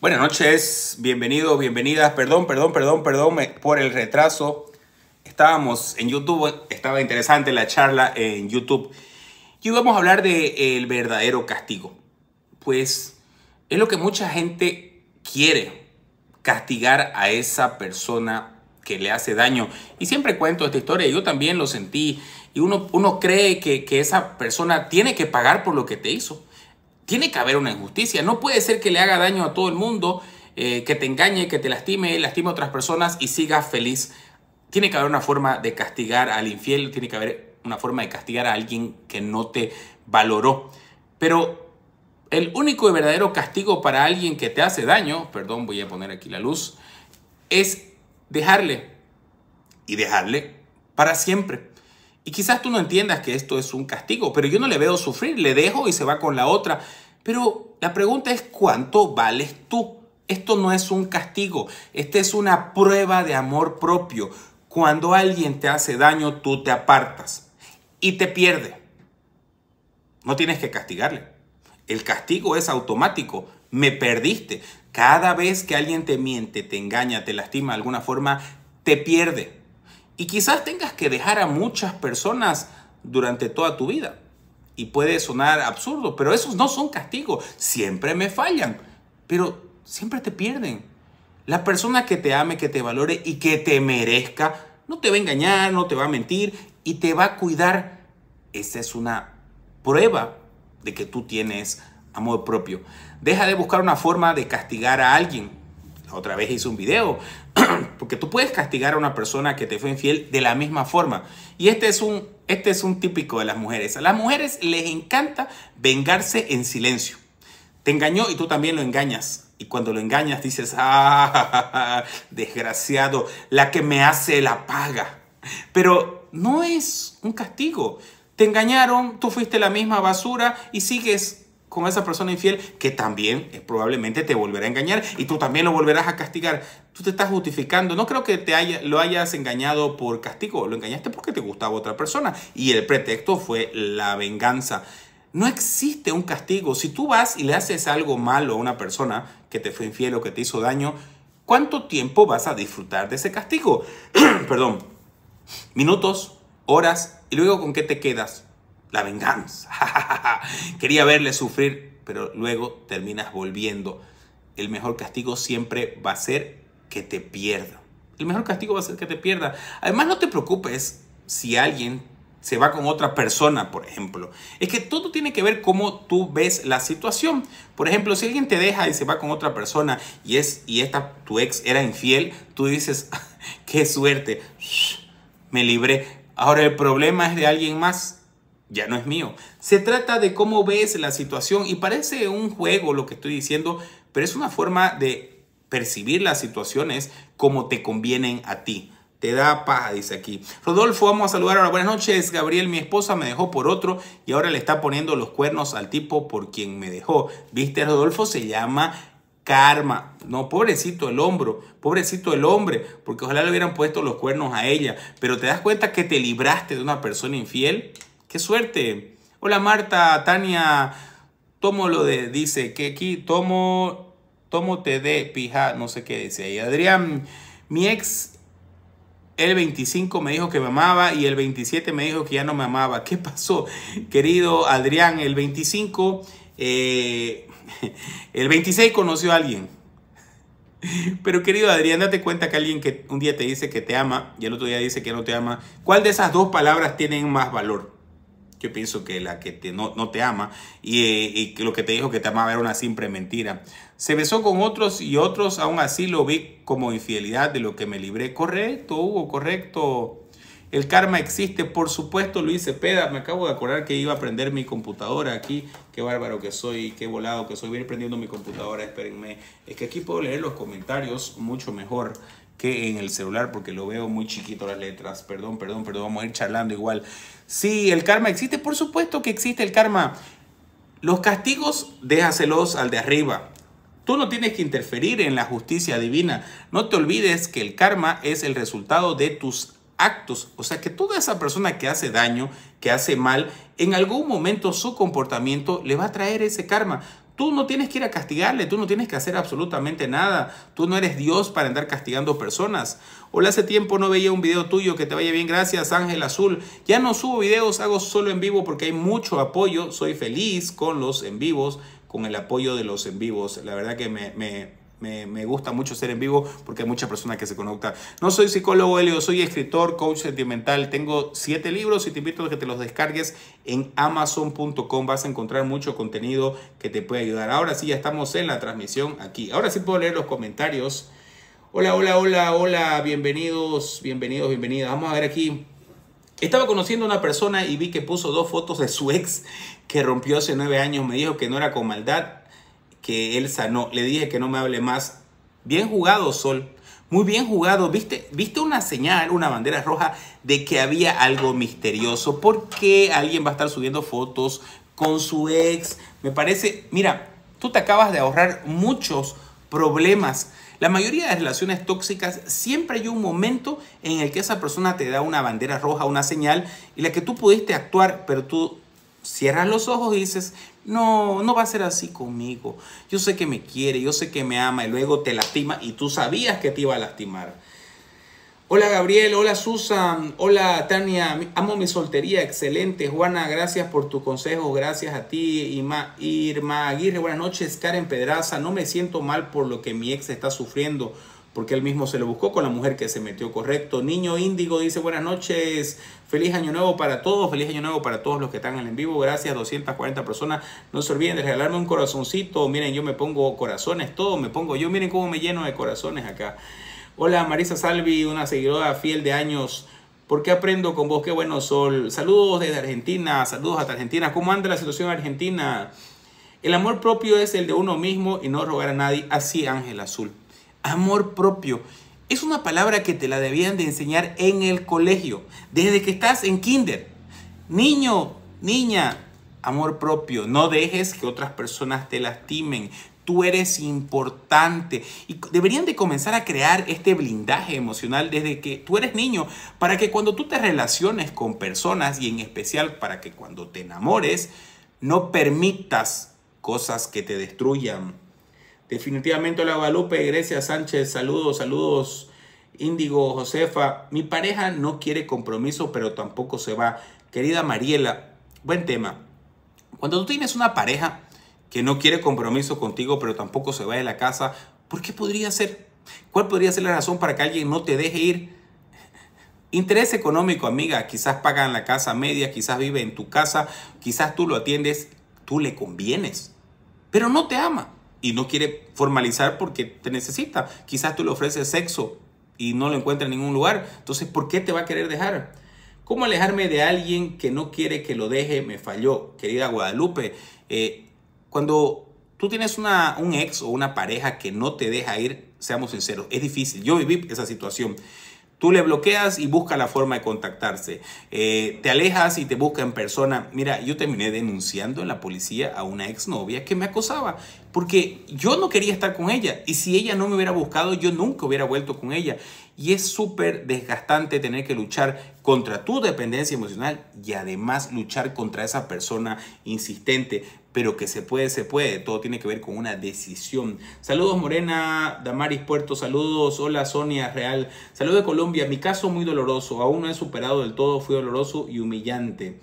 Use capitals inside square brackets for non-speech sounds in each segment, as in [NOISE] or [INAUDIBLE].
Buenas noches, bienvenidos, bienvenidas. Perdón, perdón, perdón, perdón por el retraso. Estábamos en YouTube, estaba interesante la charla en YouTube. Y vamos a hablar de el verdadero castigo. Pues es lo que mucha gente quiere, castigar a esa persona que le hace daño. Y siempre cuento esta historia, yo también lo sentí. Y uno, uno cree que, que esa persona tiene que pagar por lo que te hizo tiene que haber una injusticia. No puede ser que le haga daño a todo el mundo, eh, que te engañe, que te lastime, lastime a otras personas y siga feliz. Tiene que haber una forma de castigar al infiel, tiene que haber una forma de castigar a alguien que no te valoró. Pero el único y verdadero castigo para alguien que te hace daño, perdón, voy a poner aquí la luz, es dejarle y dejarle para siempre. Y quizás tú no entiendas que esto es un castigo, pero yo no le veo sufrir, le dejo y se va con la otra. Pero la pregunta es cuánto vales tú. Esto no es un castigo, esta es una prueba de amor propio. Cuando alguien te hace daño, tú te apartas y te pierde. No tienes que castigarle. El castigo es automático. Me perdiste. Cada vez que alguien te miente, te engaña, te lastima de alguna forma, te pierde. Y quizás tengas que dejar a muchas personas durante toda tu vida. Y puede sonar absurdo, pero esos no son castigos. Siempre me fallan, pero siempre te pierden. La persona que te ame, que te valore y que te merezca, no te va a engañar, no te va a mentir y te va a cuidar. Esa es una prueba de que tú tienes amor propio. Deja de buscar una forma de castigar a alguien. La otra vez hice un video [CLEARS THROAT] Porque tú puedes castigar a una persona que te fue infiel de la misma forma. Y este es un, este es un típico de las mujeres. A las mujeres les encanta vengarse en silencio. Te engañó y tú también lo engañas. Y cuando lo engañas dices, ah, [LAUGHS] desgraciado, la que me hace la paga. Pero no es un castigo. Te engañaron, tú fuiste la misma basura y sigues con esa persona infiel que también eh, probablemente te volverá a engañar y tú también lo volverás a castigar. Tú te estás justificando. No creo que te haya, lo hayas engañado por castigo. Lo engañaste porque te gustaba otra persona y el pretexto fue la venganza. No existe un castigo. Si tú vas y le haces algo malo a una persona que te fue infiel o que te hizo daño, ¿cuánto tiempo vas a disfrutar de ese castigo? [CLEARS THROAT] Perdón. Minutos, horas y luego con qué te quedas la venganza. [LAUGHS] Quería verle sufrir, pero luego terminas volviendo. El mejor castigo siempre va a ser que te pierda. El mejor castigo va a ser que te pierda. Además, no te preocupes si alguien se va con otra persona, por ejemplo. Es que todo tiene que ver cómo tú ves la situación. Por ejemplo, si alguien te deja y se va con otra persona y es y esta tu ex era infiel, tú dices, [LAUGHS] "Qué suerte. Me libré." Ahora el problema es de alguien más ya no es mío. Se trata de cómo ves la situación y parece un juego lo que estoy diciendo, pero es una forma de percibir las situaciones como te convienen a ti. Te da paja, dice aquí. Rodolfo, vamos a saludar ahora. Buenas noches, Gabriel. Mi esposa me dejó por otro y ahora le está poniendo los cuernos al tipo por quien me dejó. Viste, Rodolfo, se llama karma. No, pobrecito el hombro, pobrecito el hombre, porque ojalá le hubieran puesto los cuernos a ella. Pero te das cuenta que te libraste de una persona infiel. ¡Qué suerte! Hola Marta, Tania, tomo lo de, dice que aquí tomo, tomo te de pija, no sé qué dice ahí. Adrián, mi ex el 25 me dijo que me amaba y el 27 me dijo que ya no me amaba. ¿Qué pasó, querido Adrián? El 25, eh, [LAUGHS] el 26 conoció a alguien. Pero querido Adrián, date cuenta que alguien que un día te dice que te ama y el otro día dice que no te ama, ¿cuál de esas dos palabras tienen más valor? Yo pienso que la que no, te ama y, eh, lo que te dijo que te amaba era una simple mentira. Se besó con otros y otros aún así lo vi como infidelidad de lo que me libré. Correcto, Hugo, correcto. El karma existe, por supuesto, Luis Cepeda. Me acabo de acordar que iba a prender mi computadora aquí. Qué bárbaro que soy, qué volado que soy. Voy a ir prendiendo mi computadora, espérenme. Es que aquí puedo leer los comentarios mucho mejor que en el celular porque lo veo muy chiquito las letras. Perdón, perdón, perdón, vamos a ir charlando igual. Sí, el karma existe, por supuesto que existe el karma. Los castigos déjaselos al de arriba. Tú no tienes que interferir en la justicia divina. No te olvides que el karma es el resultado de tus actos. O sea que toda esa persona que hace daño, que hace mal, en algún momento su comportamiento le va a traer ese karma. Tú no tienes que ir a castigarle, tú no tienes que hacer absolutamente nada. Tú no eres Dios para andar castigando personas. Hola, hace tiempo no veía un video tuyo, que te vaya bien, gracias Ángel Azul. Ya no subo videos, hago solo en vivo porque hay mucho apoyo. Soy feliz con los en vivos, con el apoyo de los en vivos. La verdad que me, me me, gusta mucho ser en vivo porque hay mucha personas que se conectan. No soy psicólogo, Elio, soy escritor, coach sentimental. Tengo siete libros y te invito a que te los descargues en amazon.com. Vas a encontrar mucho contenido que te puede ayudar. Ahora sí, ya estamos en la transmisión aquí. Ahora sí puedo leer los comentarios. Hola, hola, hola, hola. Bienvenidos, bienvenidos, bienvenidas. Vamos a ver aquí. Estaba conociendo a una persona y vi que puso dos fotos de su ex que rompió hace nueve años. Me dijo que no era con maldad que Elsa no Le dije que no me hable más. Bien jugado, Sol. Muy bien jugado. ¿Viste, ¿Viste una señal, una bandera roja de que había algo misterioso? Porque alguien va a estar subiendo fotos con su ex? Me parece, mira, tú te acabas de ahorrar muchos problemas. La mayoría de relaciones tóxicas siempre hay un momento en el que esa persona te da una bandera roja, una señal, y la que tú pudiste actuar, pero tú Cierras los ojos y dices, no, no va a ser así conmigo. Yo sé que me quiere, yo sé que me ama y luego te lastima y tú sabías que te iba a lastimar. Hola Gabriel, hola Susan, hola Tania, amo mi soltería, excelente. Juana, gracias por tu consejo, gracias a ti. Irma Aguirre, buenas noches. Karen Pedraza, no me siento mal por lo que mi ex está sufriendo porque él mismo se lo buscó con la mujer que se metió correcto. Niño Índigo dice buenas noches, feliz año nuevo para todos, feliz año nuevo para todos los que están en el vivo, gracias 240 personas, no se olviden de regalarme un corazoncito, miren yo me pongo corazones, todo me pongo yo, miren cómo me lleno de corazones acá. Hola Marisa Salvi, una seguidora fiel de años. ¿Por qué aprendo con vos? Qué bueno sol. Saludos desde Argentina, saludos hasta Argentina. ¿Cómo anda la situación Argentina? El amor propio es el de uno mismo y no rogar a nadie. Así Ángel Azul. Amor propio. Es una palabra que te la debían de enseñar en el colegio, desde que estás en kinder. Niño, niña, amor propio. No dejes que otras personas te lastimen. Tú eres importante. Y deberían de comenzar a crear este blindaje emocional desde que tú eres niño para que cuando tú te relaciones con personas y en especial para que cuando te enamores, no permitas cosas que te destruyan Definitivamente, hola Guadalupe, Grecia Sánchez, saludos, saludos. Índigo, Josefa, mi pareja no quiere compromiso, pero tampoco se va. Querida Mariela, buen tema. Cuando tú tienes una pareja que no quiere compromiso contigo, pero tampoco se va de la casa, ¿por qué podría ser? ¿Cuál podría ser la razón para que alguien no te deje ir? Interés económico, amiga. Quizás pagan la casa media, quizás vive en tu casa, quizás tú lo atiendes, tú le convienes, pero no te ama y no quiere formalizar porque te necesita. Quizás tú le ofreces sexo y no lo encuentra en ningún lugar. Entonces, ¿por qué te va a querer dejar? ¿Cómo alejarme de alguien que no quiere que lo deje? Me falló, querida Guadalupe. Eh, cuando tú tienes una, un ex o una pareja que no te deja ir, seamos sinceros, es difícil. Yo viví esa situación. Tú le bloqueas y busca la forma de contactarse. Eh, te alejas y te busca en persona. Mira, yo terminé denunciando en la policía a una exnovia que me acosaba porque yo no quería estar con ella y si ella no me hubiera buscado, yo nunca hubiera vuelto con ella y es súper desgastante tener que luchar contra tu dependencia emocional y además luchar contra esa persona insistente, pero que se puede, se puede, todo tiene que ver con una decisión. Saludos Morena, Damaris Puerto, saludos, hola Sonia Real, saludos de Colombia, mi caso muy doloroso, aún no he superado del todo, fui doloroso y humillante.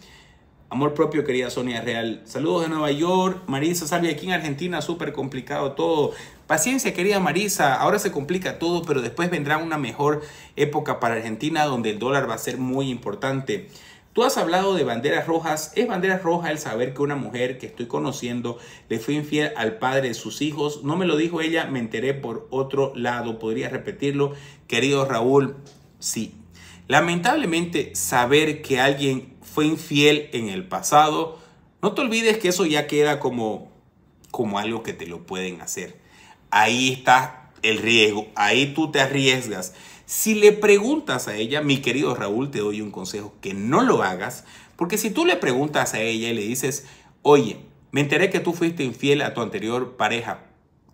Amor propio, querida Sonia Real. Saludos de Nueva York. Marisa Salvia, aquí en Argentina, súper complicado todo. Paciencia, querida Marisa, ahora se complica todo, pero después vendrá una mejor época para Argentina donde el dólar va a ser muy importante. Tú has hablado de banderas rojas. ¿Es banderas roja el saber que una mujer que estoy conociendo le fue infiel al padre de sus hijos? No me lo dijo ella, me enteré por otro lado. ¿Podría repetirlo? Querido Raúl, sí. Lamentablemente, saber que alguien fue infiel en el pasado, no te olvides que eso ya queda como, como algo que te lo pueden hacer ahí está el riesgo, ahí tú te arriesgas. Si le preguntas a ella, mi querido Raúl, te doy un consejo, que no lo hagas, porque si tú le preguntas a ella y le dices, oye, me enteré que tú fuiste infiel a tu anterior pareja,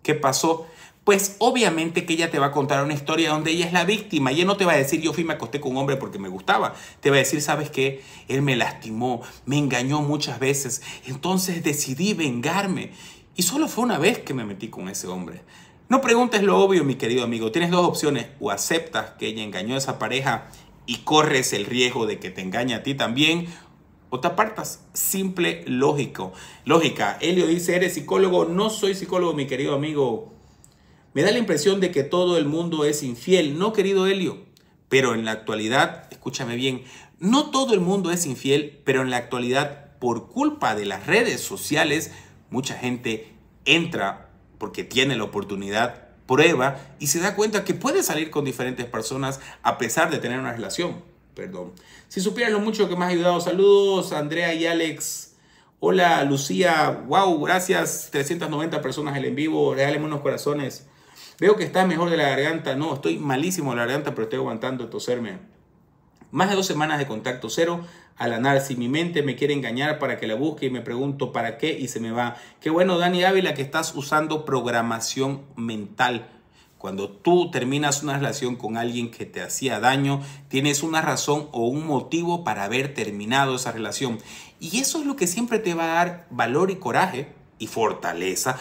¿qué pasó? Pues obviamente que ella te va a contar una historia donde ella es la víctima. Ella no te va a decir, yo fui me acosté con un hombre porque me gustaba. Te va a decir, ¿sabes qué? Él me lastimó, me engañó muchas veces. Entonces decidí vengarme. Y solo fue una vez que me metí con ese hombre. No preguntes lo obvio, mi querido amigo. Tienes dos opciones. O aceptas que ella engañó a esa pareja y corres el riesgo de que te engañe a ti también. O te apartas. Simple lógico. Lógica. Elio dice, eres psicólogo. No soy psicólogo, mi querido amigo. Me da la impresión de que todo el mundo es infiel. No, querido Helio. Pero en la actualidad, escúchame bien, no todo el mundo es infiel, pero en la actualidad, por culpa de las redes sociales, Mucha gente entra porque tiene la oportunidad, prueba y se da cuenta que puede salir con diferentes personas a pesar de tener una relación. Perdón. Si supieran lo mucho que me has ayudado, saludos Andrea y Alex. Hola Lucía, wow, gracias. 390 personas el en vivo, regáleme unos corazones. Veo que estás mejor de la garganta. No, estoy malísimo de la garganta, pero estoy aguantando toserme. Más de dos semanas de contacto cero al anar. Si mi mente me quiere engañar para que la busque y me pregunto para qué y se me va. Qué bueno, Dani Ávila, que estás usando programación mental. Cuando tú terminas una relación con alguien que te hacía daño, tienes una razón o un motivo para haber terminado esa relación. Y eso es lo que siempre te va a dar valor y coraje y fortaleza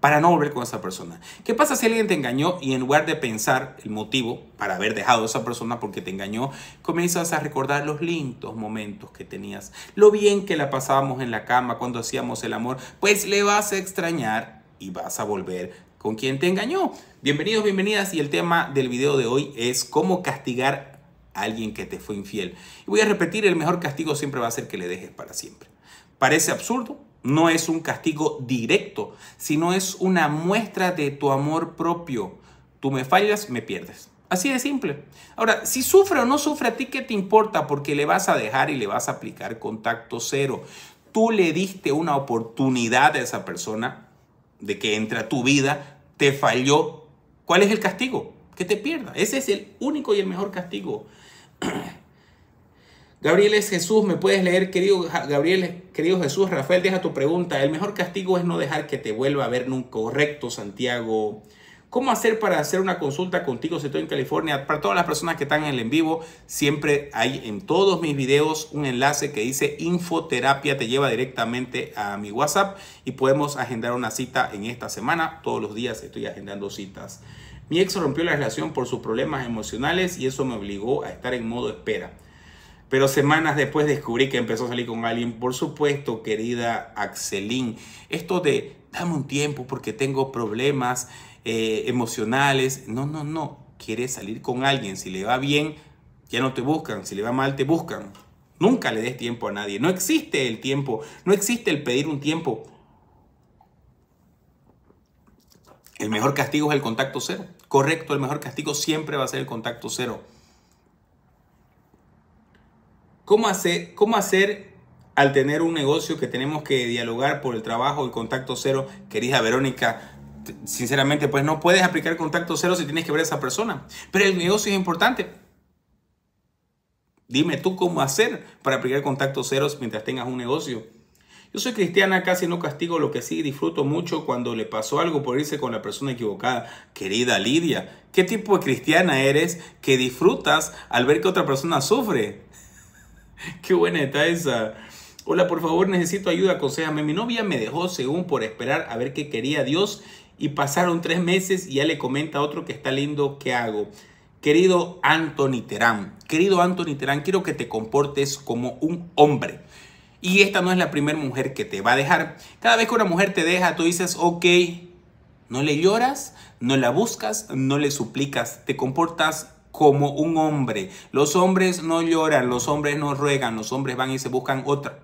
para no volver con esa persona. ¿Qué pasa si alguien te engañó y en lugar de pensar el motivo para haber dejado a esa persona porque te engañó, comienzas a recordar los lindos momentos que tenías, lo bien que la pasábamos en la cama cuando hacíamos el amor? Pues le vas a extrañar y vas a volver con quien te engañó. Bienvenidos, bienvenidas y el tema del video de hoy es cómo castigar a alguien que te fue infiel. voy a repetir, el mejor castigo siempre va a ser que le dejes para siempre. Parece absurdo, no es un castigo directo, sino es una muestra de tu amor propio. Tú me fallas, me pierdes. Así de simple. Ahora, si sufre o no sufre, ¿a ti qué te importa? Porque le vas a dejar y le vas a aplicar contacto cero. Tú le diste una oportunidad a esa persona de que entra a tu vida, te falló. ¿Cuál es el castigo? Que te pierda. Ese es el único y el mejor castigo. [CLEARS THROAT] Gabriel es Jesús, me puedes leer, querido Gabriel, querido Jesús, Rafael, deja tu pregunta. El mejor castigo es no dejar que te vuelva a ver nunca. Correcto, Santiago. ¿Cómo hacer para hacer una consulta contigo si estoy en California? Para todas las personas que están en el en vivo, siempre hay en todos mis videos un enlace que dice infoterapia, te lleva directamente a mi WhatsApp y podemos agendar una cita en esta semana. Todos los días estoy agendando citas. Mi ex rompió la relación por sus problemas emocionales y eso me obligó a estar en modo espera. Pero semanas después descubrí que empezó a salir con alguien. Por supuesto, querida Axelín. Esto de dame un tiempo porque tengo problemas eh, emocionales. No, no, no. Quieres salir con alguien. Si le va bien, ya no te buscan. Si le va mal, te buscan. Nunca le des tiempo a nadie. No existe el tiempo. No existe el pedir un tiempo. El mejor castigo es el contacto cero. Correcto, el mejor castigo siempre va a ser el contacto cero. ¿Cómo hacer, ¿Cómo hacer al tener un negocio que tenemos que dialogar por el trabajo, el contacto cero? Querida Verónica, sinceramente, pues no puedes aplicar contacto cero si tienes que ver a esa persona. Pero el negocio es importante. Dime tú cómo hacer para aplicar contacto cero mientras tengas un negocio. Yo soy cristiana, casi no castigo lo que sí, disfruto mucho cuando le pasó algo por irse con la persona equivocada. Querida Lidia, ¿qué tipo de cristiana eres que disfrutas al ver que otra persona sufre? [LAUGHS] Qué buena está esa. Hola, por favor, necesito ayuda, aconsejame. Mi novia me dejó según por esperar a ver qué quería Dios y pasaron tres meses y ya le comenta a otro que está lindo, ¿qué hago? Querido Anthony Terán, querido Anthony Terán, quiero que te comportes como un hombre. Y esta no es la primera mujer que te va a dejar. Cada vez que una mujer te deja, tú dices, ok, no le lloras, no la buscas, no le suplicas, te comportas como un hombre. Los hombres no lloran, los hombres no ruegan, los hombres van y se buscan otra.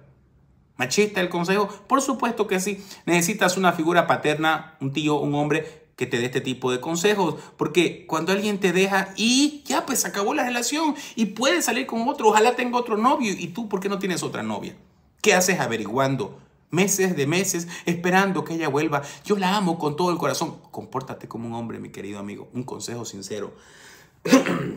¿Machista el consejo? Por supuesto que sí. Necesitas una figura paterna, un tío, un hombre que te dé este tipo de consejos. Porque cuando alguien te deja y ya pues acabó la relación y puedes salir con otro, ojalá tenga otro novio y tú, ¿por qué no tienes otra novia? ¿Qué haces averiguando? Meses de meses esperando que ella vuelva. Yo la amo con todo el corazón. Compórtate como un hombre, mi querido amigo. Un consejo sincero. [COUGHS]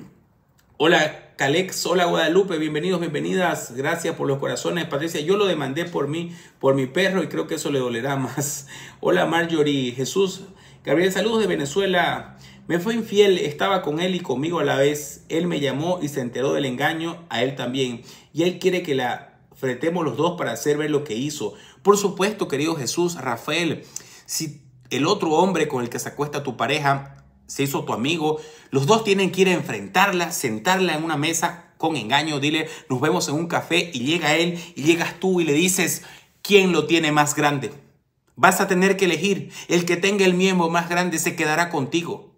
hola Calex, hola Guadalupe, bienvenidos, bienvenidas, gracias por los corazones, Patricia, yo lo demandé por mí, por mi perro y creo que eso le dolerá [LAUGHS] más. Hola Marjorie, Jesús, Gabriel, saludos de Venezuela. Me fue infiel, estaba con él y conmigo a la vez. Él me llamó y se enteró del engaño, a él también. Y él quiere que la fretemos los dos para hacer ver lo que hizo. Por supuesto, querido Jesús, Rafael, si el otro hombre con el que se acuesta tu pareja se hizo tu amigo. Los dos tienen que ir a enfrentarla, sentarla en una mesa con engaño. Dile, nos vemos en un café y llega él y llegas tú y le dices, ¿quién lo tiene más grande? Vas a tener que elegir. El que tenga el miembro más grande se quedará contigo.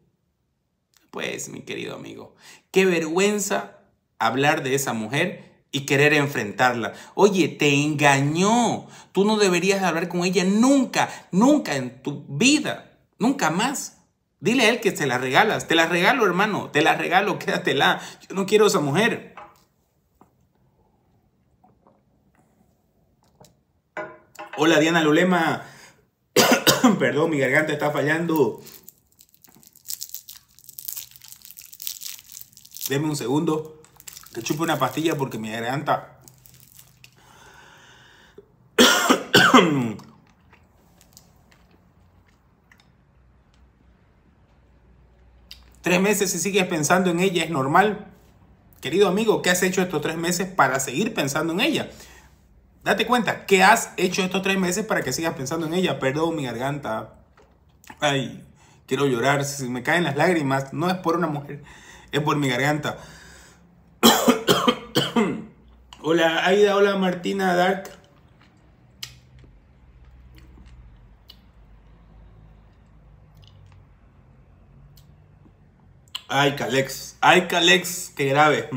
Pues, mi querido amigo, qué vergüenza hablar de esa mujer y querer enfrentarla. Oye, te engañó. Tú no deberías hablar con ella nunca, nunca en tu vida, nunca más. Dile a él que te la regalas. Te la regalo, hermano. Te la regalo, quédatela. Yo no quiero esa mujer. Hola Diana Lulema. [COUGHS] Perdón, mi garganta está fallando. Deme un segundo. Que chupo una pastilla porque mi garganta [COUGHS] [COUGHS] Tres meses y sigues pensando en ella es normal. Querido amigo, ¿qué has hecho estos tres meses para seguir pensando en ella? Date cuenta, ¿qué has hecho estos tres meses para que sigas pensando en ella? Perdón mi garganta. Ay, quiero llorar. Si me caen las lágrimas, no es por una mujer, es por mi garganta. [COUGHS] hola Aida, hola Martina Dark. Ay, Calex. Ay, Calex, qué grave.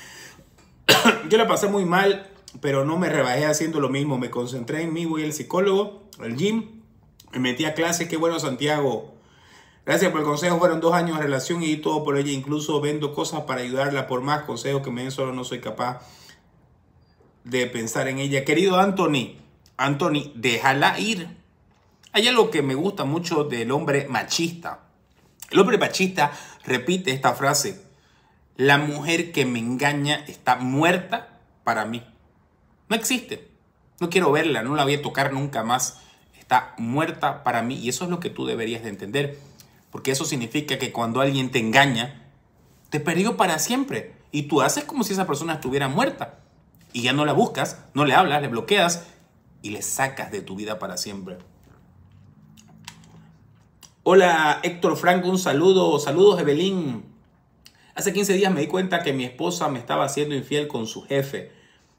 [COUGHS] Yo la pasé muy mal, pero no me rebajé haciendo lo mismo. Me concentré en mí, voy al psicólogo, al gym. Me metí a clase, Qué bueno, Santiago. Gracias por el consejo. Fueron dos años de relación y todo por ella. Incluso vendo cosas para ayudarla. Por más consejos que me den, solo no soy capaz de pensar en ella. Querido Anthony, Anthony, déjala ir. Hay algo que me gusta mucho del hombre machista el hombre machista repite esta frase, la mujer que me engaña está muerta para mí. No existe. No quiero verla, no la voy a tocar nunca más. Está muerta para mí y eso es lo que tú deberías de entender. Porque eso significa que cuando alguien te engaña, te perdió para siempre. Y tú haces como si esa persona estuviera muerta. Y ya no la buscas, no le hablas, le bloqueas y le sacas de tu vida para siempre. Hola Héctor Franco, un saludo. Saludos Evelyn. Hace 15 días me di cuenta que mi esposa me estaba haciendo infiel con su jefe.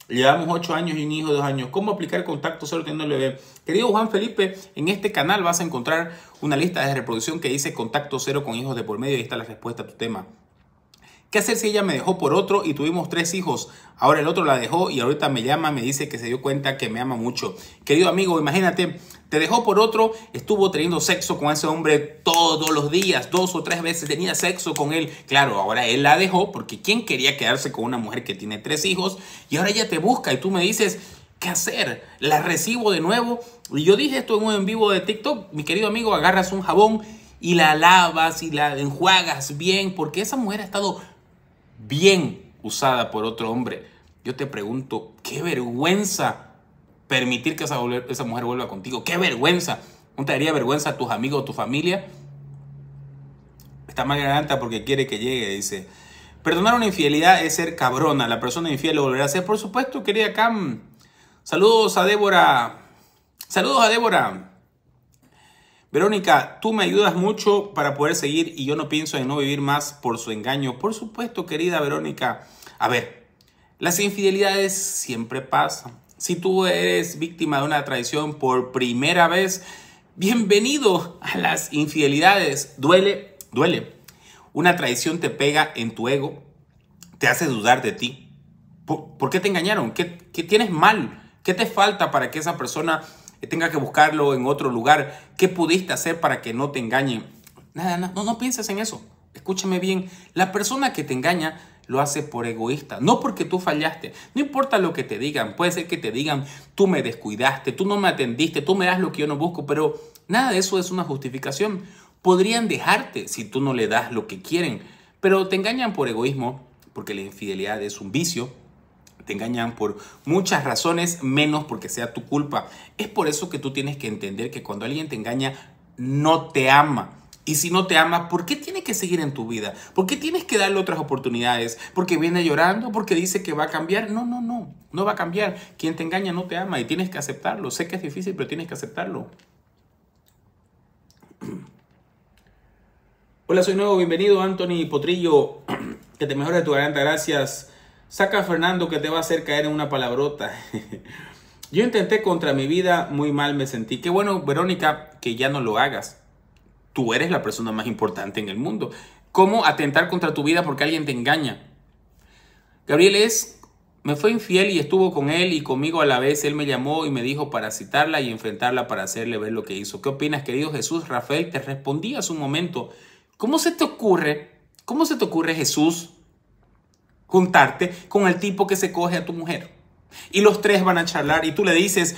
Llevamos 8 años y un hijo de 2 años. ¿Cómo aplicar contacto cero teniendo el bebé? Querido Juan Felipe, en este canal vas a encontrar una lista de reproducción que dice contacto cero con hijos de por medio y ahí está la respuesta a tu tema. ¿Qué hacer si ella me dejó por otro y tuvimos tres hijos? Ahora el otro la dejó y ahorita me llama, me dice que se dio cuenta que me ama mucho. Querido amigo, imagínate, te dejó por otro, estuvo teniendo sexo con ese hombre todos los días, dos o tres veces tenía sexo con él. Claro, ahora él la dejó porque ¿quién quería quedarse con una mujer que tiene tres hijos? Y ahora ella te busca y tú me dices, ¿qué hacer? ¿La recibo de nuevo? Y yo dije esto en un en vivo de TikTok, mi querido amigo, agarras un jabón y la lavas y la enjuagas bien porque esa mujer ha estado bien usada por otro hombre, yo te pregunto, qué vergüenza permitir que esa, mujer vuelva contigo, qué vergüenza. ¿No te daría vergüenza a tus amigos o tu familia? Está más garanta porque quiere que llegue, dice. Perdonar una infidelidad es ser cabrona. La persona infiel lo volverá a hacer. Por supuesto, querida Cam. Saludos a Débora. Saludos a Débora. Verónica, tú me ayudas mucho para poder seguir y yo no pienso en no vivir más por su engaño. Por supuesto, querida Verónica. A ver, las infidelidades siempre pasan. Si tú eres víctima de una traición por primera vez, bienvenido a las infidelidades. Duele, duele. Una traición te pega en tu ego, te hace dudar de ti. ¿Por, qué te engañaron? ¿Qué tienes mal? ¿Qué te falta para que esa persona tenga que buscarlo en otro lugar. ¿Qué pudiste hacer para que no te engañen? Nada, no, no pienses en eso. Escúchame bien, la persona que te engaña lo hace por egoísta, no porque tú fallaste, no importa lo que te digan, puede ser que te digan, tú me descuidaste, tú no me atendiste, tú me das lo que yo no busco, pero nada de eso es una justificación. Podrían dejarte si tú no le das lo que quieren, pero te engañan por egoísmo, porque la infidelidad es un vicio, te engañan por muchas razones, menos porque sea tu culpa. Es por eso que tú tienes que entender que cuando alguien te engaña, no te ama. Y si no te ama, ¿por qué tiene que seguir en tu vida? ¿Por qué tienes que darle otras oportunidades? ¿Porque viene llorando? ¿Porque dice que va a cambiar? No, no, no. No va a cambiar. Quien te engaña no te ama y tienes que aceptarlo. Sé que es difícil, pero tienes que aceptarlo. [CLEARS THROAT] Hola, soy nuevo. Bienvenido, Anthony Potrillo. [CLEARS THROAT] Que te mejore tu garganta. Gracias. Saca Fernando que te va a hacer caer en una palabrota. [LAUGHS] Yo intenté contra mi vida, muy mal me sentí. Qué bueno, Verónica, que ya no lo hagas. Tú eres la persona más importante en el mundo. ¿Cómo atentar contra tu vida porque alguien te engaña? Gabriel es, me fue infiel y estuvo con él y conmigo a la vez. Él me llamó y me dijo para citarla y enfrentarla para hacerle ver lo que hizo. ¿Qué opinas, querido Jesús? Rafael, te respondí hace un momento. ¿Cómo se te ocurre? ¿Cómo se te ocurre, Jesús? juntarte con el tipo que se coge a tu mujer. Y los tres van a charlar y tú le dices,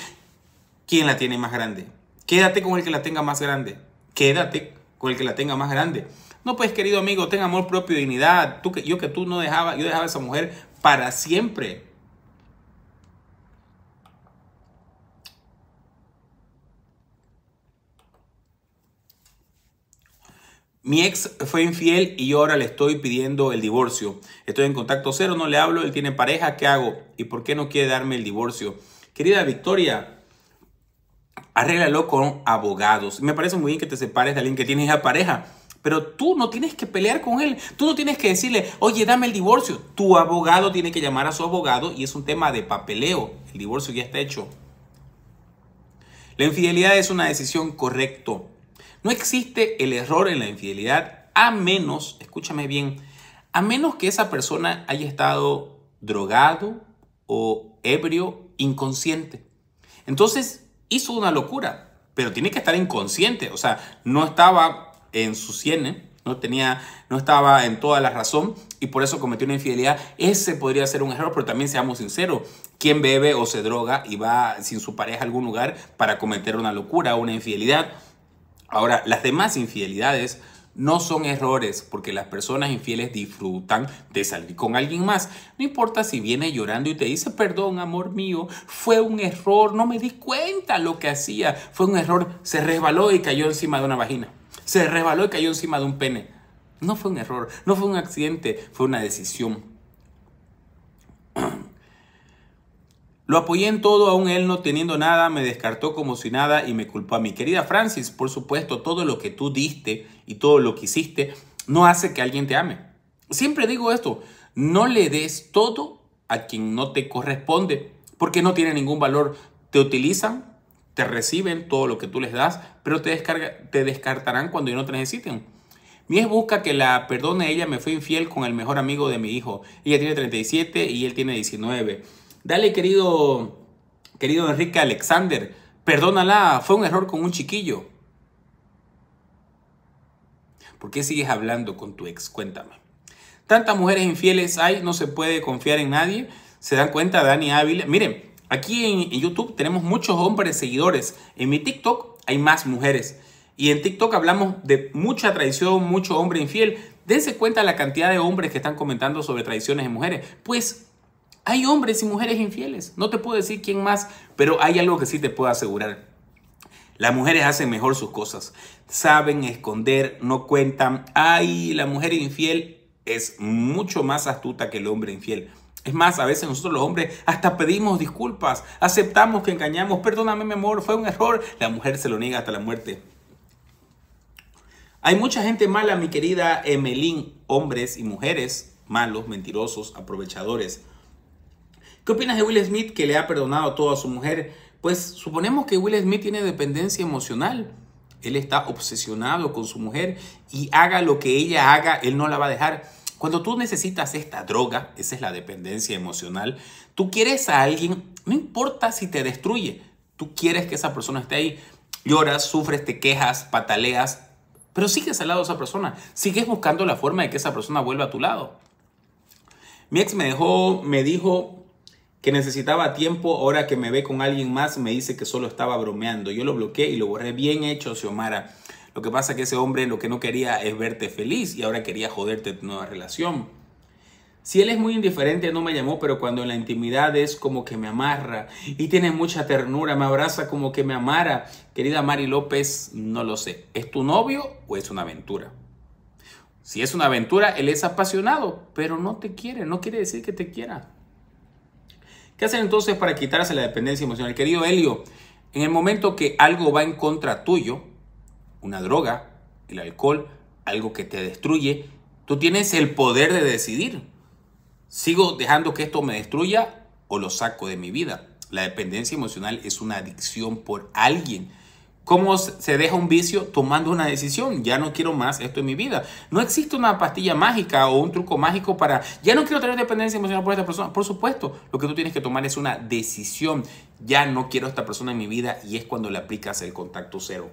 ¿quién la tiene más grande? Quédate con el que la tenga más grande. Quédate con el que la tenga más grande. No, pues querido amigo, ten amor propio, y dignidad. Tú, yo que tú no dejaba, yo dejaba a esa mujer para siempre. Mi ex fue infiel y yo ahora le estoy pidiendo el divorcio. Estoy en contacto cero, no le hablo, él tiene pareja, ¿qué hago? ¿Y por qué no quiere darme el divorcio? Querida Victoria, arréglalo con abogados. Me parece muy bien que te separes de alguien que tiene esa pareja, pero tú no tienes que pelear con él. Tú no tienes que decirle, oye, dame el divorcio. Tu abogado tiene que llamar a su abogado y es un tema de papeleo. El divorcio ya está hecho. La infidelidad es una decisión correcta no existe el error en la infidelidad a menos, escúchame bien, a menos que esa persona haya estado drogado o ebrio, inconsciente. Entonces hizo una locura, pero tiene que estar inconsciente, o sea, no estaba en su cien, ¿eh? no tenía, no estaba en toda la razón y por eso cometió una infidelidad. Ese podría ser un error, pero también seamos sinceros, ¿quién bebe o se droga y va sin su pareja a algún lugar para cometer una locura o una infidelidad? Ahora, las demás infidelidades no son errores porque las personas infieles disfrutan de salir con alguien más. No importa si viene llorando y te dice, perdón, amor mío, fue un error, no me di cuenta lo que hacía, fue un error, se resbaló y cayó encima de una vagina, se resbaló y cayó encima de un pene. No fue un error, no fue un accidente, fue una decisión. [CLEARS THROAT] Lo apoyé en todo, aún él no teniendo nada, me descartó como si nada y me culpó a mi querida Francis. Por supuesto, todo lo que tú diste y todo lo que hiciste no hace que alguien te ame. Siempre digo esto, no le des todo a quien no te corresponde, porque no tiene ningún valor. Te utilizan, te reciben todo lo que tú les das, pero te, descartarán cuando ya no te necesiten. Mi ex busca que la perdone, ella me fue infiel con el mejor amigo de mi hijo. Ella tiene 37 y él tiene 19. Dale, querido, querido Enrique Alexander, perdónala, fue un error con un chiquillo. ¿Por qué sigues hablando con tu ex? Cuéntame. Tantas mujeres infieles hay, no se puede confiar en nadie. Se dan cuenta, Dani Ávila. Miren, aquí en, YouTube tenemos muchos hombres seguidores. En mi TikTok hay más mujeres. Y en TikTok hablamos de mucha traición, mucho hombre infiel. Dense cuenta la cantidad de hombres que están comentando sobre traiciones de mujeres. Pues hay hombres y mujeres infieles. No te puedo decir quién más, pero hay algo que sí te puedo asegurar. Las mujeres hacen mejor sus cosas. Saben esconder, no cuentan. Ay, la mujer infiel es mucho más astuta que el hombre infiel. Es más, a veces nosotros los hombres hasta pedimos disculpas, aceptamos que engañamos, perdóname mi amor, fue un error. La mujer se lo niega hasta la muerte. Hay mucha gente mala, mi querida Emelín, hombres y mujeres malos, mentirosos, aprovechadores. ¿Qué opinas de Will Smith que le ha perdonado todo a su mujer? Pues suponemos que Will Smith tiene dependencia emocional. Él está obsesionado con su mujer y haga lo que ella haga, él no la va a dejar. Cuando tú necesitas esta droga, esa es la dependencia emocional, tú quieres a alguien, no importa si te destruye, tú quieres que esa persona esté ahí. Lloras, sufres, te quejas, pataleas, pero sigues al lado de esa persona, sigues buscando la forma de que esa persona vuelva a tu lado. Mi ex me dejó, me dijo, que necesitaba tiempo, ahora que me ve con alguien más me dice que solo estaba bromeando. Yo lo bloqueé y lo borré bien hecho, Xiomara. Lo que pasa es que ese hombre lo que no quería es verte feliz y ahora quería joderte tu nueva relación. Si él es muy indiferente, no me llamó, pero cuando en la intimidad es como que me amarra y tiene mucha ternura, me abraza como que me amara. Querida Mari López, no lo sé. ¿Es tu novio o es una aventura? Si es una aventura, él es apasionado, pero no te quiere, no quiere decir que te quiera. ¿Qué hacer entonces para quitarse la dependencia emocional? Querido Helio, en el momento que algo va en contra tuyo, una droga, el alcohol, algo que te destruye, tú tienes el poder de decidir. ¿Sigo dejando que esto me destruya o lo saco de mi vida? La dependencia emocional es una adicción por alguien cómo se deja un vicio tomando una decisión. Ya no quiero más esto en mi vida. No existe una pastilla mágica o un truco mágico para, ya no quiero tener dependencia emocional por esta persona. Por supuesto, lo que tú tienes que tomar es una decisión. Ya no quiero a esta persona en mi vida y es cuando le aplicas el contacto cero.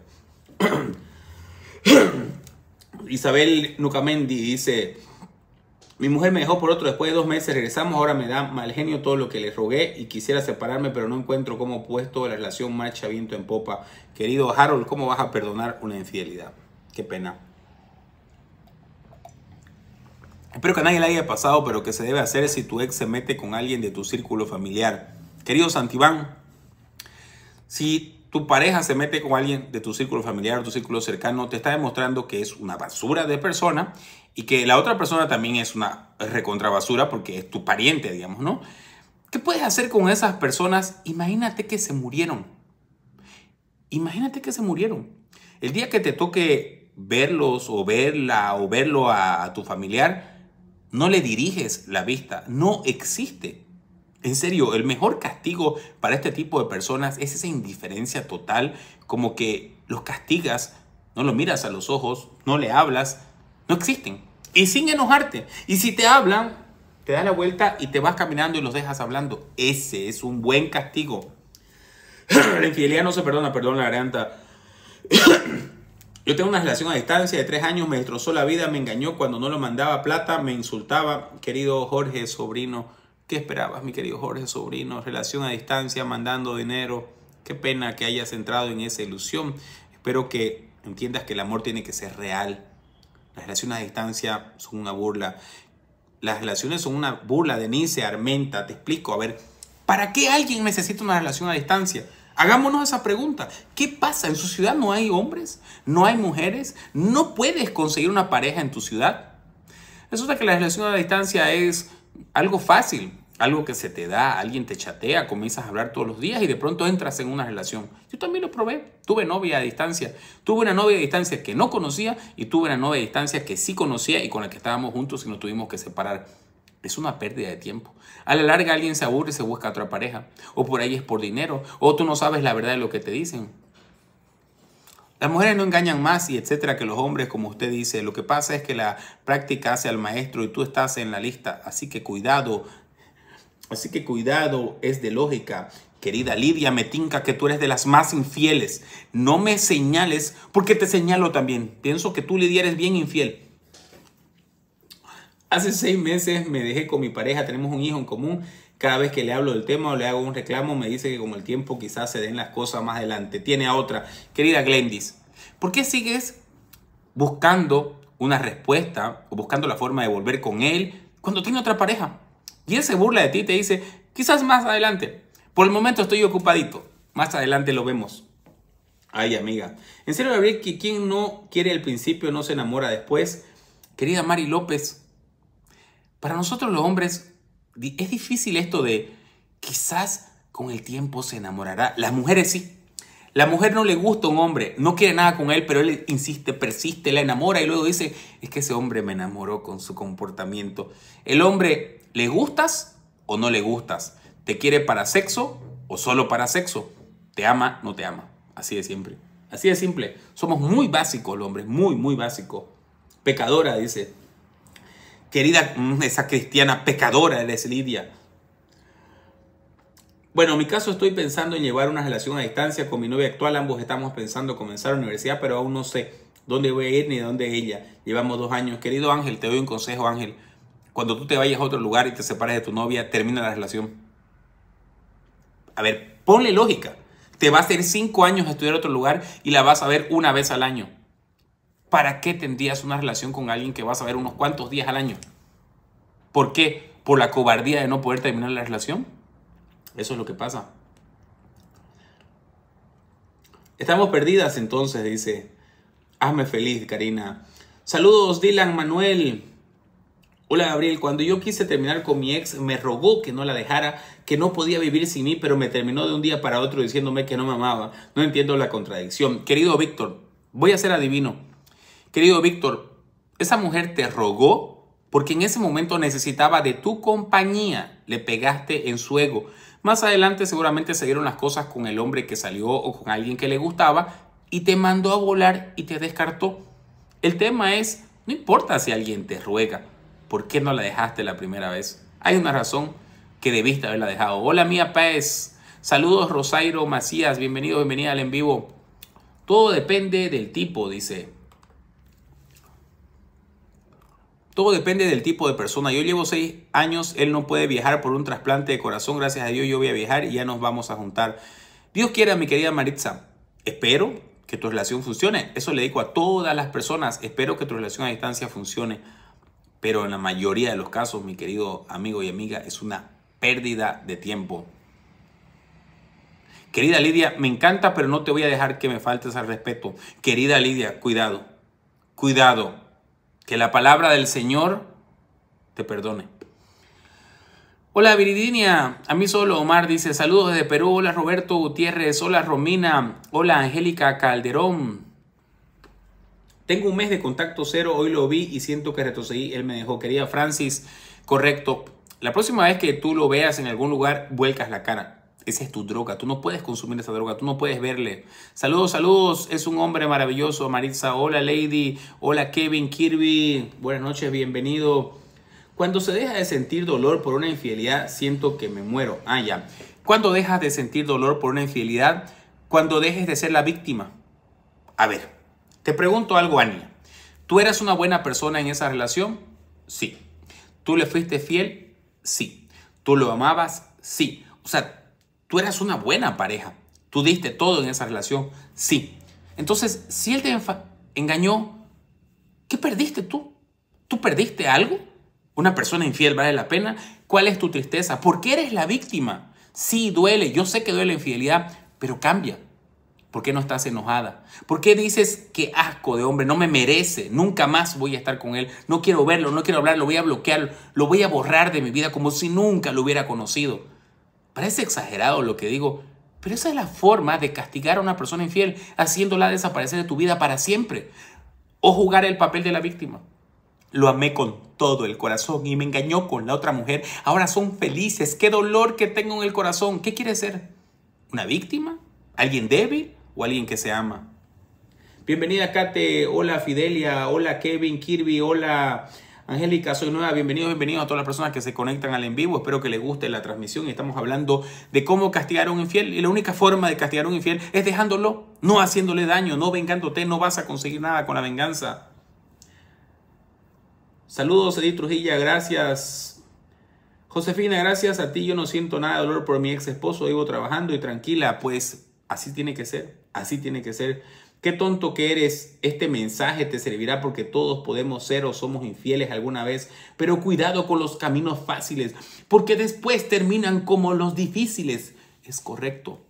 [CLEARS THROAT] Isabel Nucamendi dice, mi mujer me dejó por otro después de dos meses, regresamos, ahora me da mal genio todo lo que le rogué y quisiera separarme, pero no encuentro cómo puesto la relación marcha viento en popa. Querido Harold, ¿cómo vas a perdonar una infidelidad? Qué pena. Espero que a nadie le haya pasado, pero que se debe hacer si tu ex se mete con alguien de tu círculo familiar. Querido Santibán, si tu pareja se mete con alguien de tu círculo familiar, tu círculo cercano, te está demostrando que es una basura de persona y que la otra persona también es una recontrabasura porque es tu pariente, digamos, ¿no? ¿Qué puedes hacer con esas personas? Imagínate que se murieron. Imagínate que se murieron. El día que te toque verlos o verla o verlo a tu familiar, no le diriges la vista. No existe. En serio, el mejor castigo para este tipo de personas es esa indiferencia total, como que los castigas, no los miras a los ojos, no le hablas, no existen. Y sin enojarte. Y si te hablan, te das la vuelta y te vas caminando y los dejas hablando. Ese es un buen castigo. [COUGHS] la infidelidad no se perdona, perdón la garanta. [COUGHS] Yo tengo una relación a distancia de tres años, me destrozó la vida, me engañó cuando no lo mandaba plata, me insultaba. Querido Jorge, sobrino, ¿Qué esperabas, mi querido Jorge Sobrino? Relación a distancia, mandando dinero. Qué pena que hayas entrado en esa ilusión. Espero que entiendas que el amor tiene que ser real. Las relaciones a distancia son una burla. Las relaciones son una burla, Denise, Armenta, te explico. A ver, ¿para qué alguien necesita una relación a distancia? Hagámonos esa pregunta. ¿Qué pasa? ¿En su ciudad no hay hombres? ¿No hay mujeres? ¿No puedes conseguir una pareja en tu ciudad? Resulta que la relación a distancia es algo fácil, algo que se te da, alguien te chatea, comienzas a hablar todos los días y de pronto entras en una relación. Yo también lo probé, tuve novia a distancia, tuve una novia a distancia que no conocía y tuve una novia a distancia que sí conocía y con la que estábamos juntos y nos tuvimos que separar. Es una pérdida de tiempo. A la larga alguien se aburre y se busca otra pareja. O por ahí es por dinero. O tú no sabes la verdad de lo que te dicen. Las mujeres no engañan más y etcétera que los hombres, como usted dice. Lo que pasa es que la práctica hace al maestro y tú estás en la lista. Así que cuidado. Así que cuidado es de lógica. Querida Lidia, me tinca que tú eres de las más infieles. No me señales porque te señalo también. Pienso que tú, Lidia, eres bien infiel. Hace seis meses me dejé con mi pareja, tenemos un hijo en común cada vez que le hablo del tema o le hago un reclamo, me dice que con el tiempo quizás se den las cosas más adelante. Tiene a otra. Querida Glendis, ¿por qué sigues buscando una respuesta o buscando la forma de volver con él cuando tiene otra pareja? Y él se burla de ti y te dice, quizás más adelante. Por el momento estoy ocupadito. Más adelante lo vemos. Ay, amiga. En serio, Gabriel, ¿quién quien no quiere el principio no se enamora después. Querida Mari López, para nosotros los hombres es difícil esto de quizás con el tiempo se enamorará. Las mujeres sí. La mujer no le gusta un hombre, no quiere nada con él, pero él insiste, persiste, la enamora y luego dice, es que ese hombre me enamoró con su comportamiento. El hombre, ¿le gustas o no le gustas? ¿Te quiere para sexo o solo para sexo? ¿Te ama, o no te ama? Así de siempre. Así de simple. Somos muy básicos los hombres, muy, muy básicos. Pecadora, dice querida, mm, esa cristiana pecadora es Lidia. Bueno, en mi caso estoy pensando en llevar una relación a distancia con mi novia actual. Ambos estamos pensando comenzar la universidad, pero aún no sé dónde voy a ir ni dónde ella. Llevamos dos años. Querido Ángel, te doy un consejo, Ángel. Cuando tú te vayas a otro lugar y te separes de tu novia, termina la relación. A ver, ponle lógica. Te vas a hacer cinco años a estudiar a otro lugar y la vas a ver una vez al año. ¿para qué tendrías una relación con alguien que vas a ver unos cuantos días al año? ¿Por qué? ¿Por la cobardía de no poder terminar la relación? Eso es lo que pasa. Estamos perdidas entonces, dice. Hazme feliz, Karina. Saludos, Dylan Manuel. Hola, Gabriel. Cuando yo quise terminar con mi ex, me rogó que no la dejara, que no podía vivir sin mí, pero me terminó de un día para otro diciéndome que no me amaba. No entiendo la contradicción. Querido Víctor, voy a ser adivino. Querido Víctor, esa mujer te rogó porque en ese momento necesitaba de tu compañía. Le pegaste en su ego. Más adelante seguramente se dieron las cosas con el hombre que salió o con alguien que le gustaba y te mandó a volar y te descartó. El tema es, no importa si alguien te ruega, ¿por qué no la dejaste la primera vez? Hay una razón que debiste haberla dejado. Hola mía Paez, saludos Rosairo Macías, bienvenido, bienvenida al en vivo. Todo depende del tipo, dice Todo depende del tipo de persona. Yo llevo seis años, él no puede viajar por un trasplante de corazón. Gracias a Dios yo voy a viajar y ya nos vamos a juntar. Dios quiera, mi querida Maritza. Espero que tu relación funcione. Eso le digo a todas las personas. Espero que tu relación a distancia funcione. Pero en la mayoría de los casos, mi querido amigo y amiga, es una pérdida de tiempo. Querida Lidia, me encanta, pero no te voy a dejar que me faltes al respeto. Querida Lidia, cuidado. Cuidado que la palabra del Señor te perdone. Hola Viridinia, a mí solo Omar dice saludos desde Perú, hola Roberto Gutiérrez, hola Romina, hola Angélica Calderón. Tengo un mes de contacto cero, hoy lo vi y siento que retrocedí, él me dejó. Quería Francis, correcto. La próxima vez que tú lo veas en algún lugar, vuelcas la cara. Esa es tu droga. Tú no puedes consumir esa droga. Tú no puedes verle. Saludos, saludos. Es un hombre maravilloso, Maritza. Hola, Lady. Hola, Kevin Kirby. Buenas noches, bienvenido. Cuando se deja de sentir dolor por una infidelidad, siento que me muero. Ah, ya. Cuando dejas de sentir dolor por una infidelidad, cuando dejes de ser la víctima. A ver, te pregunto algo, Ania. ¿Tú eras una buena persona en esa relación? Sí. ¿Tú le fuiste fiel? Sí. ¿Tú lo amabas? Sí. O sea, Tú eras una buena pareja. Tú diste todo en esa relación. Sí. Entonces, si él te engañó, ¿qué perdiste tú? ¿Tú perdiste algo? ¿Una persona infiel vale la pena? ¿Cuál es tu tristeza? ¿Por qué eres la víctima? Sí, duele. Yo sé que duele la infidelidad, pero cambia. ¿Por qué no estás enojada? ¿Por qué dices que asco de hombre, no me merece, nunca más voy a estar con él, no quiero verlo, no quiero hablar, lo voy a bloquear, lo voy a borrar de mi vida como si nunca lo hubiera conocido? Parece exagerado lo que digo, pero esa es la forma de castigar a una persona infiel, haciéndola desaparecer de tu vida para siempre o jugar el papel de la víctima. Lo amé con todo el corazón y me engañó con la otra mujer. Ahora son felices. Qué dolor que tengo en el corazón. ¿Qué quiere ser? ¿Una víctima? ¿Alguien débil o alguien que se ama? Bienvenida, Kate. Hola, Fidelia. Hola, Kevin Kirby. Hola, Angélica, soy nueva. Bienvenido, bienvenido a todas las personas que se conectan al en vivo. Espero que les guste la transmisión. y Estamos hablando de cómo castigar a un infiel. Y la única forma de castigar a un infiel es dejándolo, no haciéndole daño, no vengándote. No vas a conseguir nada con la venganza. Saludos, Edith Trujilla. Gracias. Josefina, gracias a ti yo no siento nada de dolor por mi ex esposo, vivo trabajando y tranquila, pues así tiene que ser, así tiene que ser. Qué tonto que eres, este mensaje te servirá porque todos podemos ser o somos infieles alguna vez, pero cuidado con los caminos fáciles, porque después terminan como los difíciles. Es correcto.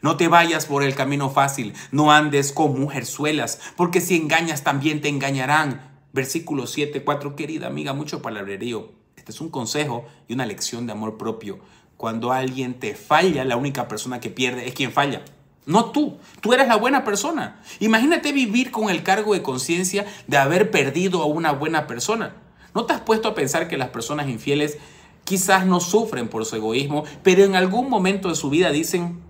No te vayas por el camino fácil, no andes con mujerzuelas, porque si engañas también te engañarán. Versículo 74 querida amiga, mucho palabrerío. Este es un consejo y una lección de amor propio. Cuando alguien te falla, la única persona que pierde es quien falla. No tú, tú eres la buena persona. Imagínate vivir con el cargo de conciencia de haber perdido a una buena persona. ¿No te has puesto a pensar que las personas infieles quizás no sufren por su egoísmo, pero en algún momento de su vida dicen,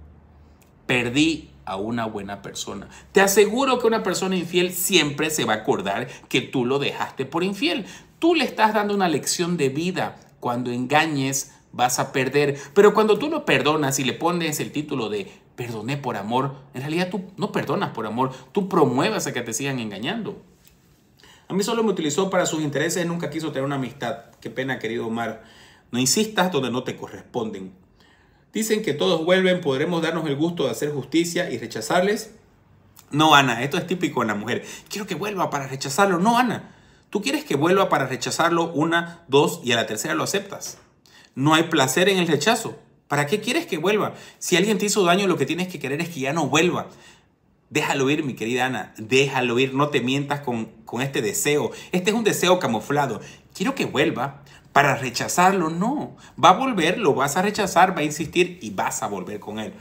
perdí a una buena persona. Te aseguro que una persona infiel siempre se va a acordar que tú lo dejaste por infiel. Tú le estás dando una lección de vida. Cuando engañes vas a perder. Pero cuando tú lo perdonas y le pones el título de perdoné por amor. En realidad tú no perdonas por amor, tú promuevas a que te sigan engañando. A mí solo me utilizó para sus intereses, nunca quiso tener una amistad. Qué pena, querido Omar. No insistas donde no te corresponden. Dicen que todos vuelven, podremos darnos el gusto de hacer justicia y rechazarles. No, Ana, esto es típico en la mujer. Quiero que vuelva para rechazarlo. No, Ana, tú quieres que vuelva para rechazarlo una, dos y a la tercera lo aceptas. No hay placer en el rechazo. ¿Para qué quieres que vuelva? Si alguien te hizo daño, lo que tienes que querer es que ya no vuelva. Déjalo ir, mi querida Ana, déjalo ir, no te mientas con, este deseo. Este es un deseo camuflado. Quiero que vuelva para rechazarlo, no. Va a volver, lo vas a rechazar, va a insistir y vas a volver con él.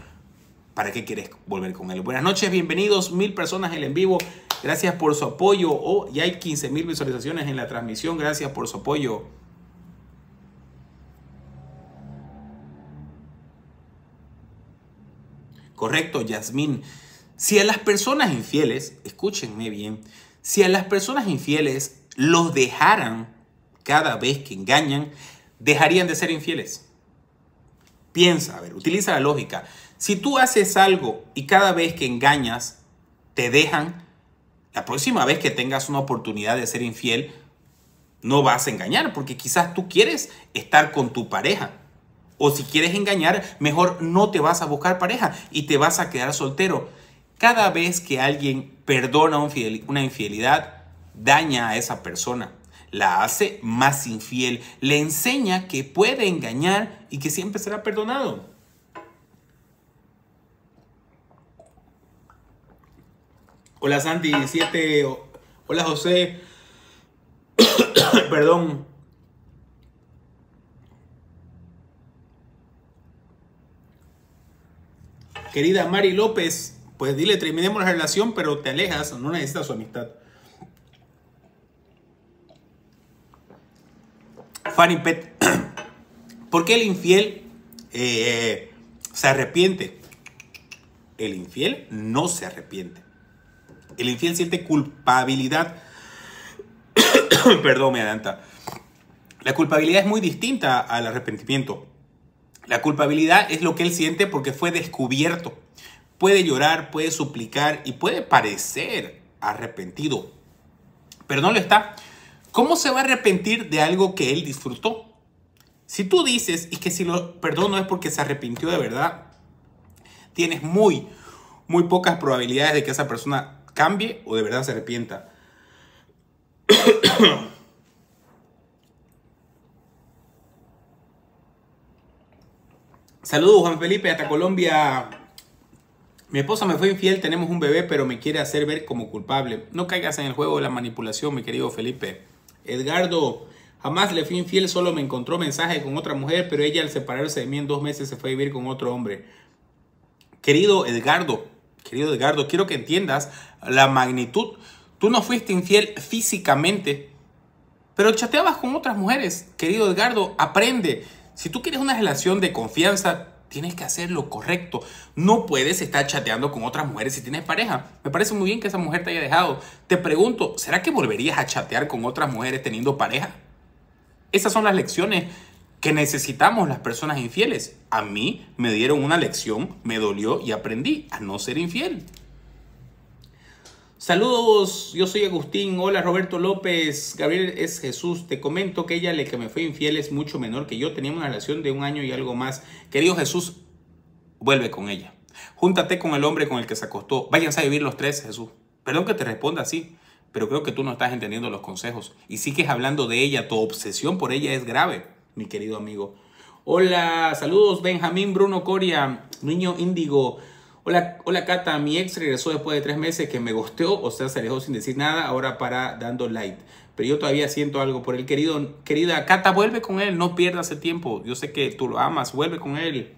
¿Para qué quieres volver con él? Buenas noches, bienvenidos, mil personas en el en vivo. Gracias por su apoyo. Oh, ya hay 15 mil visualizaciones en la transmisión. Gracias por su apoyo. Correcto, Yasmín. Si a las personas infieles, escúchenme bien, si a las personas infieles los dejaran cada vez que engañan, dejarían de ser infieles. Piensa, a ver, utiliza la lógica. Si tú haces algo y cada vez que engañas te dejan, la próxima vez que tengas una oportunidad de ser infiel, no vas a engañar, porque quizás tú quieres estar con tu pareja o si quieres engañar, mejor no te vas a buscar pareja y te vas a quedar soltero. Cada vez que alguien perdona una infidelidad, daña a esa persona, la hace más infiel, le enseña que puede engañar y que siempre será perdonado. Hola Sandy 7. Hola José. [COUGHS] Perdón. querida Mari López, pues dile, terminemos la relación, pero te alejas, no necesitas su amistad. Fanny Pet, [CLEARS THROAT] ¿por qué el infiel eh, se arrepiente? El infiel no se arrepiente. El infiel siente culpabilidad. [CLEARS THROAT] Perdón, me adelanta. La culpabilidad es muy distinta al arrepentimiento. La culpabilidad es lo que él siente porque fue descubierto. Puede llorar, puede suplicar y puede parecer arrepentido, pero no lo está. ¿Cómo se va a arrepentir de algo que él disfrutó? Si tú dices, y que si lo perdono es porque se arrepintió de verdad, tienes muy, muy pocas probabilidades de que esa persona cambie o de verdad se arrepienta. [COUGHS] Saludos Juan Felipe, hasta Colombia. Mi esposa me fue infiel, tenemos un bebé, pero me quiere hacer ver como culpable. No caigas en el juego de la manipulación, mi querido Felipe. Edgardo, jamás le fui infiel, solo me encontró mensaje con otra mujer, pero ella al separarse de mí en dos meses se fue a vivir con otro hombre. Querido Edgardo, querido Edgardo, quiero que entiendas la magnitud. Tú no fuiste infiel físicamente, pero chateabas con otras mujeres. Querido Edgardo, aprende. Si tú quieres una relación de confianza, tienes que hacer lo correcto. No puedes estar chateando con otras mujeres si tienes pareja. Me parece muy bien que esa mujer te haya dejado. Te pregunto, ¿será que volverías a chatear con otras mujeres teniendo pareja? Esas son las lecciones que necesitamos las personas infieles. A mí me dieron una lección, me dolió y aprendí a no ser infiel. Saludos, yo soy Agustín. Hola Roberto López. Gabriel es Jesús. Te comento que ella, la que me fue infiel, es mucho menor que yo. Teníamos una relación de un año y algo más. Querido Jesús, vuelve con ella. Júntate con el hombre con el que se acostó. Váyanse a vivir los tres, Jesús. Perdón que te responda así, pero creo que tú no estás entendiendo los consejos. Y sigues hablando de ella. Tu obsesión por ella es grave, mi querido amigo. Hola, saludos Benjamín Bruno Coria, niño índigo. Hola, hola Cata, mi ex regresó después de tres meses que me gosteó, o sea, se alejó sin decir nada, ahora para dando light. Pero yo todavía siento algo por él, querido. Querida Cata, vuelve con él, no pierdas el tiempo. Yo sé que tú lo amas, vuelve con él.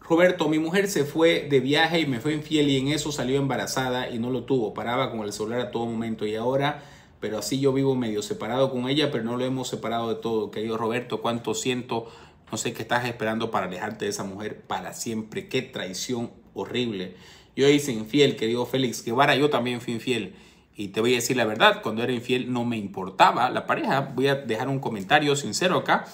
Roberto, mi mujer se fue de viaje y me fue infiel y en eso salió embarazada y no lo tuvo. Paraba con el celular a todo momento y ahora, pero así yo vivo medio separado con ella, pero no lo hemos separado de todo. Querido Roberto, cuánto siento no sé qué estás esperando para alejarte de esa mujer para siempre. Qué traición horrible. Yo hice infiel, querido Félix Guevara, yo también fui infiel. Y te voy a decir la verdad, cuando era infiel no me importaba la pareja. Voy a dejar un comentario sincero acá.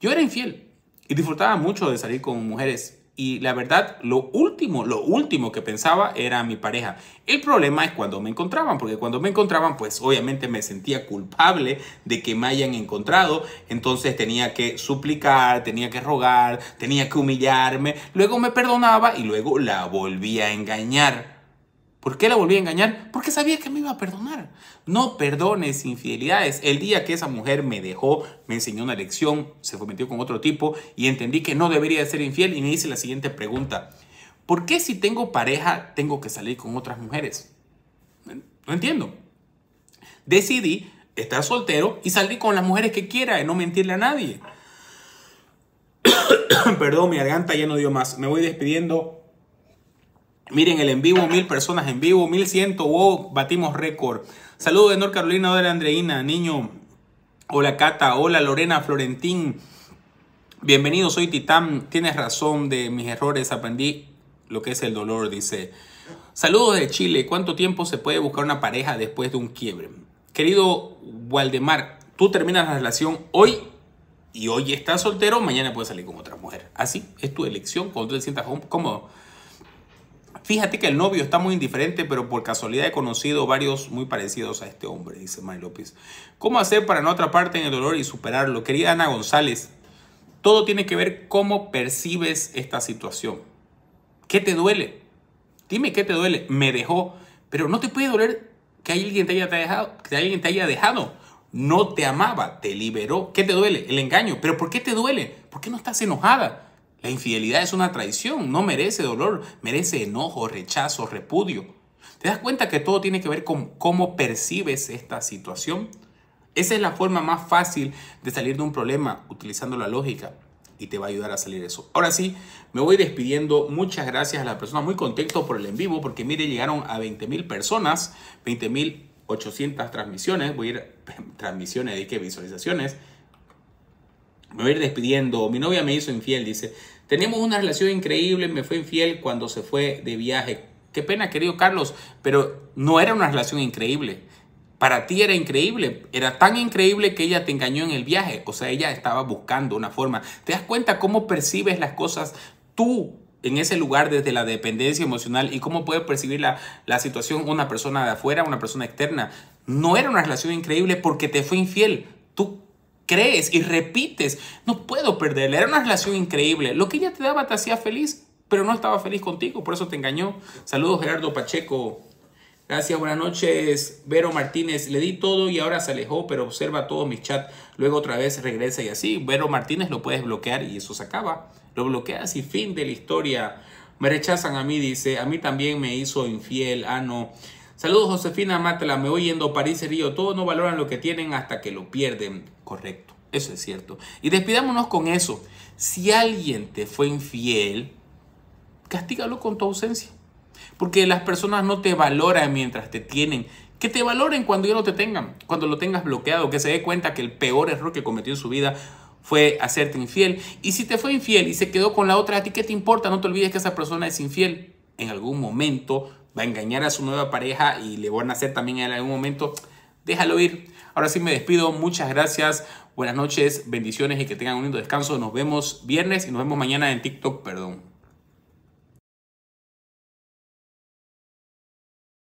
Yo era infiel y disfrutaba mucho de salir con mujeres y la verdad, lo último, lo último que pensaba era mi pareja. El problema es cuando me encontraban, porque cuando me encontraban, pues obviamente me sentía culpable de que me hayan encontrado. Entonces tenía que suplicar, tenía que rogar, tenía que humillarme. Luego me perdonaba y luego la volvía a engañar. ¿Por qué la volví a engañar? Porque sabía que me iba a perdonar. No perdones infidelidades. El día que esa mujer me dejó, me enseñó una lección, se fue metió con otro tipo y entendí que no debería ser infiel y me hice la siguiente pregunta. ¿Por qué si tengo pareja tengo que salir con otras mujeres? No entiendo. Decidí estar soltero y salir con las mujeres que quiera y no mentirle a nadie. [COUGHS] Perdón, mi garganta ya no dio más. Me voy despidiendo. Miren, el en vivo, mil personas en vivo, 1100, wow, batimos récord. Saludos de North Carolina, hola Andreina, niño. Hola Cata, hola Lorena Florentín. Bienvenido, soy Titán. Tienes razón de mis errores, aprendí lo que es el dolor, dice. Saludos de Chile, ¿cuánto tiempo se puede buscar una pareja después de un quiebre? Querido Waldemar, tú terminas la relación hoy y hoy estás soltero, mañana puedes salir con otra mujer. Así es tu elección cuando tú te sientas cómodo. Fíjate que el novio está muy indiferente, pero por casualidad he conocido varios muy parecidos a este hombre, dice May López. ¿Cómo hacer para no atraparte en el dolor y superarlo? Querida Ana González, todo tiene que ver cómo percibes esta situación. ¿Qué te duele? Dime qué te duele. Me dejó, pero no te puede doler que alguien te haya dejado. Que alguien te haya dejado. No te amaba, te liberó. ¿Qué te duele? El engaño. ¿Pero por qué te duele? ¿Por qué no estás enojada? La infidelidad es una traición, no merece dolor, merece enojo, rechazo, repudio. ¿Te das cuenta que todo tiene que ver con cómo percibes esta situación? Esa es la forma más fácil de salir de un problema utilizando la lógica y te va a ayudar a salir eso. Ahora sí, me voy despidiendo. Muchas gracias a las personas. Muy contento por el en vivo porque mire, llegaron a 20.000 personas, 20 mil 800 transmisiones. Voy a ir [LAUGHS] transmisiones, de que visualizaciones me voy a ir despidiendo. Mi novia me hizo infiel, dice. Tenemos una relación increíble, me fue infiel cuando se fue de viaje. Qué pena, querido Carlos, pero no era una relación increíble. Para ti era increíble, era tan increíble que ella te engañó en el viaje, o sea, ella estaba buscando una forma. ¿Te das cuenta cómo percibes las cosas tú en ese lugar desde la dependencia emocional y cómo puede percibir la, la situación una persona de afuera, una persona externa? No era una relación increíble porque te fue infiel. Tú crees y repites, no puedo perderle. era una relación increíble. Lo que ella te daba te hacía feliz, pero no estaba feliz contigo, por eso te engañó. Saludos Gerardo Pacheco. Gracias, buenas noches. Vero Martínez, le di todo y ahora se alejó, pero observa todo mi chat. Luego otra vez regresa y así. Vero Martínez lo puedes bloquear y eso se acaba. Lo bloqueas y fin de la historia. Me rechazan a mí, dice. A mí también me hizo infiel. Ah, no. Saludos Josefina Matla, me voy yendo París y Río. Todos no valoran lo que tienen hasta que lo pierden. Correcto, eso es cierto. Y despidámonos con eso. Si alguien te fue infiel, castígalo con tu ausencia. Porque las personas no te valoran mientras te tienen. Que te valoren cuando ya no te tengan, cuando lo tengas bloqueado, que se dé cuenta que el peor error que cometió en su vida fue hacerte infiel. Y si te fue infiel y se quedó con la otra, ¿a ti qué te importa? No te olvides que esa persona es infiel. En algún momento va a engañar a su nueva pareja y le van a hacer también en algún momento, déjalo ir. Ahora sí me despido, muchas gracias, buenas noches, bendiciones y que tengan un lindo descanso. Nos vemos viernes y nos vemos mañana en TikTok, perdón.